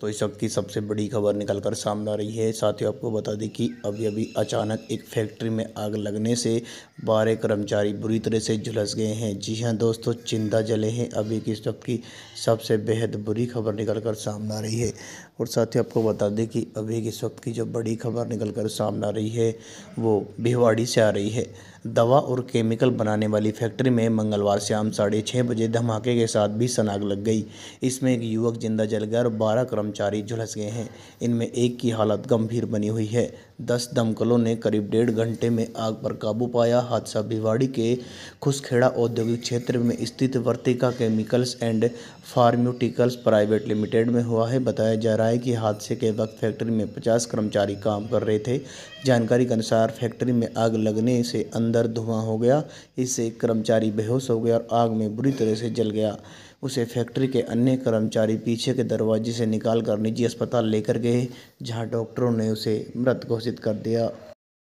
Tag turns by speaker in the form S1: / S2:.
S1: तो इस वक्त की सबसे बड़ी खबर निकल कर सामने आ रही है साथ ही आपको बता दें कि अभी अभी अचानक एक फैक्ट्री में आग लगने से बारह कर्मचारी बुरी तरह से झुलस गए हैं जी हाँ दोस्तों चिंता जले हैं अभी की इस वक्त की सबसे बेहद बुरी खबर निकल कर सामने आ रही है और साथ ही आपको बता दें कि अभी इस वक्त की जो बड़ी खबर निकल कर सामने आ रही है वो भिवाड़ी से आ रही है दवा और केमिकल बनाने वाली फैक्ट्री में मंगलवार शाम साढ़े छः बजे धमाके के साथ भी सनाग लग गई इसमें एक युवक जिंदा जलकर और बारह कर्मचारी झुलस गए हैं इनमें एक की हालत गंभीर बनी हुई है दस दमकलों ने करीब डेढ़ घंटे में आग पर काबू पाया हादसा भिवाड़ी के खुशखेड़ा औद्योगिक क्षेत्र में स्थित Vartika chemicals and pharmaceuticals private limited में हुआ है बताया जा रहा है कि हादसे के वक्त फैक्ट्री में पचास कर्मचारी काम कर रहे थे जानकारी के अनुसार फैक्ट्री में आग लगने से अंदर अंदर धुआं हो गया इससे कर्मचारी बेहोश हो गया और आग में बुरी तरह से जल गया उसे फैक्ट्री के अन्य कर्मचारी पीछे के दरवाजे से निकाल कर निजी अस्पताल लेकर गए जहाँ डॉक्टरों ने उसे मृत घोषित कर दिया